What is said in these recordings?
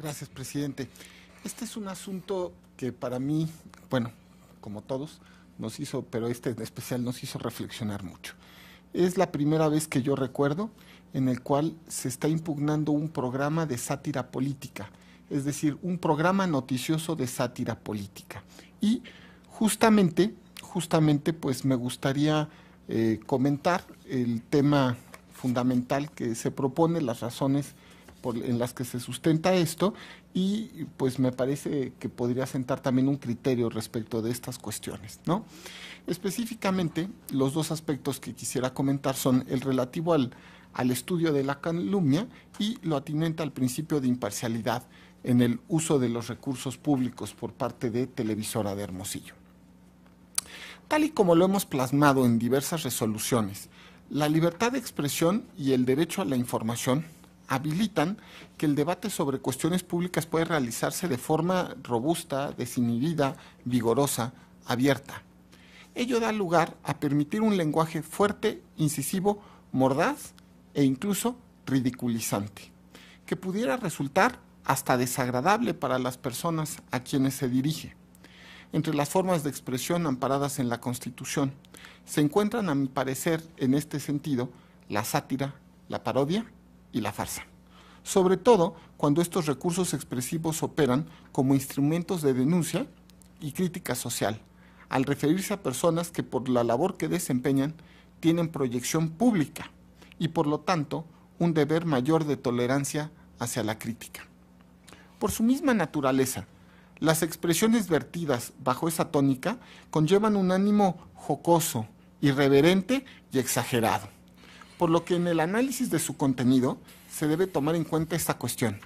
Gracias, presidente. Este es un asunto que para mí, bueno, como todos, nos hizo, pero este en especial nos hizo reflexionar mucho. Es la primera vez que yo recuerdo en el cual se está impugnando un programa de sátira política, es decir, un programa noticioso de sátira política. Y justamente, justamente, pues me gustaría eh, comentar el tema fundamental que se propone, las razones en las que se sustenta esto y pues me parece que podría sentar también un criterio respecto de estas cuestiones, ¿no? Específicamente, los dos aspectos que quisiera comentar son el relativo al, al estudio de la calumnia y lo atinente al principio de imparcialidad en el uso de los recursos públicos por parte de Televisora de Hermosillo. Tal y como lo hemos plasmado en diversas resoluciones, la libertad de expresión y el derecho a la información habilitan que el debate sobre cuestiones públicas puede realizarse de forma robusta, desinhibida, vigorosa, abierta. Ello da lugar a permitir un lenguaje fuerte, incisivo, mordaz e incluso ridiculizante, que pudiera resultar hasta desagradable para las personas a quienes se dirige. Entre las formas de expresión amparadas en la Constitución se encuentran, a mi parecer, en este sentido, la sátira, la parodia y la farsa, sobre todo cuando estos recursos expresivos operan como instrumentos de denuncia y crítica social, al referirse a personas que por la labor que desempeñan tienen proyección pública y por lo tanto un deber mayor de tolerancia hacia la crítica. Por su misma naturaleza, las expresiones vertidas bajo esa tónica conllevan un ánimo jocoso, irreverente y exagerado por lo que en el análisis de su contenido se debe tomar en cuenta esta cuestión.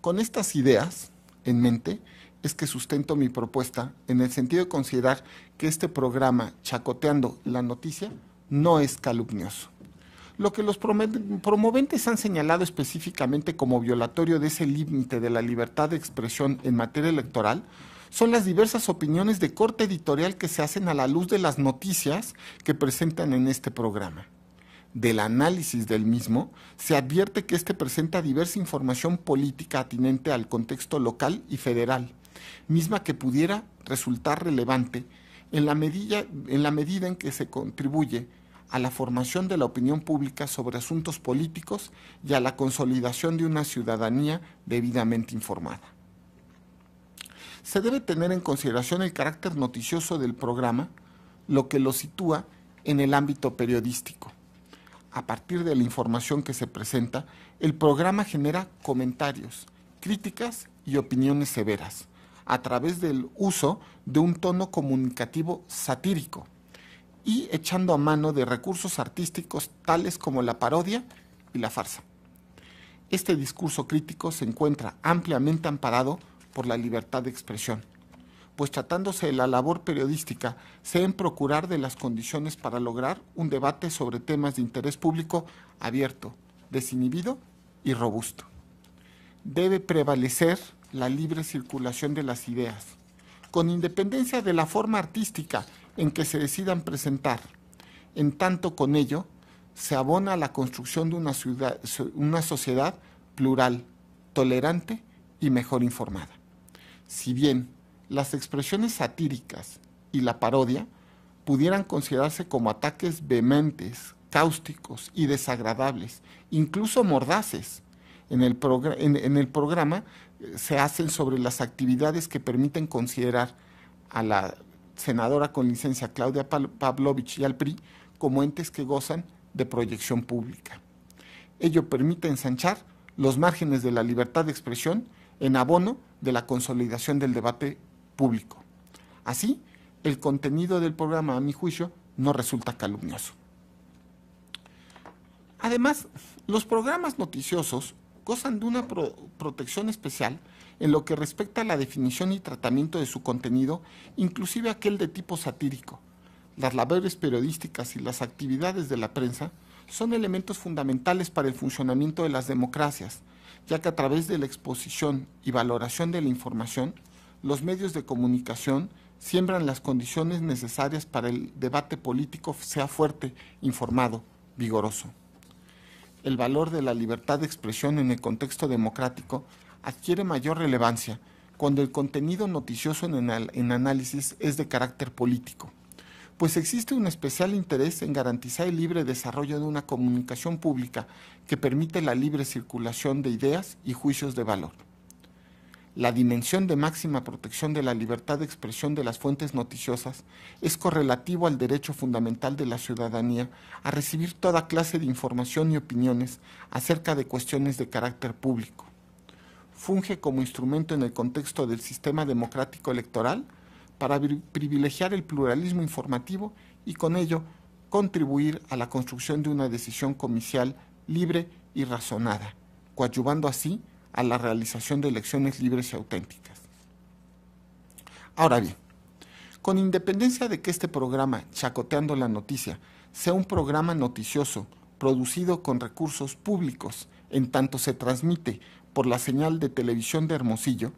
Con estas ideas en mente es que sustento mi propuesta en el sentido de considerar que este programa Chacoteando la Noticia no es calumnioso. Lo que los promoventes han señalado específicamente como violatorio de ese límite de la libertad de expresión en materia electoral son las diversas opiniones de corte editorial que se hacen a la luz de las noticias que presentan en este programa del análisis del mismo, se advierte que este presenta diversa información política atinente al contexto local y federal, misma que pudiera resultar relevante en la, en la medida en que se contribuye a la formación de la opinión pública sobre asuntos políticos y a la consolidación de una ciudadanía debidamente informada. Se debe tener en consideración el carácter noticioso del programa, lo que lo sitúa en el ámbito periodístico a partir de la información que se presenta, el programa genera comentarios, críticas y opiniones severas, a través del uso de un tono comunicativo satírico y echando a mano de recursos artísticos tales como la parodia y la farsa. Este discurso crítico se encuentra ampliamente amparado por la libertad de expresión pues tratándose de la labor periodística, se en procurar de las condiciones para lograr un debate sobre temas de interés público abierto, desinhibido y robusto. Debe prevalecer la libre circulación de las ideas, con independencia de la forma artística en que se decidan presentar. En tanto con ello, se abona a la construcción de una, ciudad, una sociedad plural, tolerante y mejor informada. Si bien las expresiones satíricas y la parodia pudieran considerarse como ataques vehementes, cáusticos y desagradables, incluso mordaces. En el, en el programa eh, se hacen sobre las actividades que permiten considerar a la senadora con licencia Claudia Pavlovich y al PRI como entes que gozan de proyección pública. Ello permite ensanchar los márgenes de la libertad de expresión en abono de la consolidación del debate público. Así, el contenido del programa, a mi juicio, no resulta calumnioso. Además, los programas noticiosos gozan de una protección especial en lo que respecta a la definición y tratamiento de su contenido, inclusive aquel de tipo satírico. Las labores periodísticas y las actividades de la prensa son elementos fundamentales para el funcionamiento de las democracias, ya que a través de la exposición y valoración de la información los medios de comunicación siembran las condiciones necesarias para el debate político sea fuerte, informado, vigoroso. El valor de la libertad de expresión en el contexto democrático adquiere mayor relevancia cuando el contenido noticioso en, en análisis es de carácter político, pues existe un especial interés en garantizar el libre desarrollo de una comunicación pública que permite la libre circulación de ideas y juicios de valor la dimensión de máxima protección de la libertad de expresión de las fuentes noticiosas es correlativo al derecho fundamental de la ciudadanía a recibir toda clase de información y opiniones acerca de cuestiones de carácter público. Funge como instrumento en el contexto del sistema democrático electoral para privilegiar el pluralismo informativo y con ello contribuir a la construcción de una decisión comicial libre y razonada, coadyuvando así a la realización de elecciones libres y auténticas. Ahora bien, con independencia de que este programa, Chacoteando la Noticia, sea un programa noticioso, producido con recursos públicos, en tanto se transmite por la señal de televisión de Hermosillo,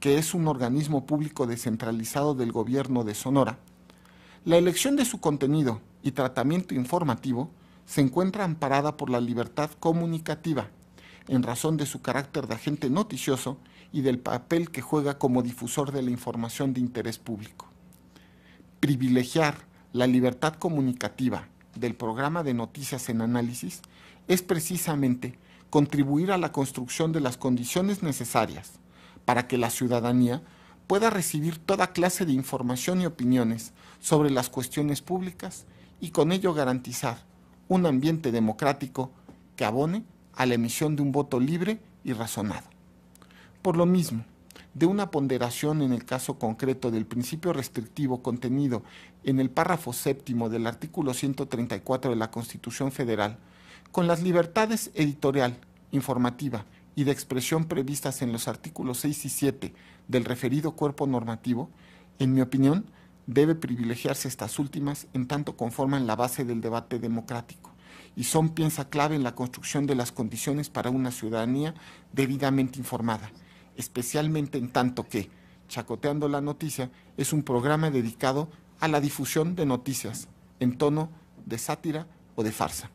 que es un organismo público descentralizado del gobierno de Sonora, la elección de su contenido y tratamiento informativo se encuentra amparada por la libertad comunicativa en razón de su carácter de agente noticioso y del papel que juega como difusor de la información de interés público. Privilegiar la libertad comunicativa del programa de noticias en análisis es precisamente contribuir a la construcción de las condiciones necesarias para que la ciudadanía pueda recibir toda clase de información y opiniones sobre las cuestiones públicas y con ello garantizar un ambiente democrático que abone a la emisión de un voto libre y razonado. Por lo mismo, de una ponderación en el caso concreto del principio restrictivo contenido en el párrafo séptimo del artículo 134 de la Constitución Federal, con las libertades editorial, informativa y de expresión previstas en los artículos 6 y 7 del referido cuerpo normativo, en mi opinión, debe privilegiarse estas últimas en tanto conforman la base del debate democrático y son pieza clave en la construcción de las condiciones para una ciudadanía debidamente informada, especialmente en tanto que Chacoteando la Noticia es un programa dedicado a la difusión de noticias en tono de sátira o de farsa.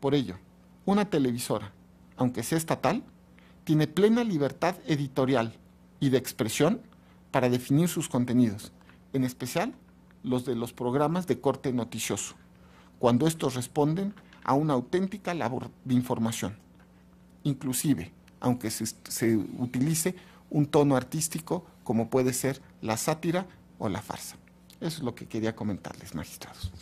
Por ello, una televisora, aunque sea estatal, tiene plena libertad editorial y de expresión para definir sus contenidos, en especial los de los programas de corte noticioso, cuando estos responden a una auténtica labor de información, inclusive aunque se, utilice un tono artístico como puede ser la sátira o la farsa. Eso es lo que quería comentarles, magistrados.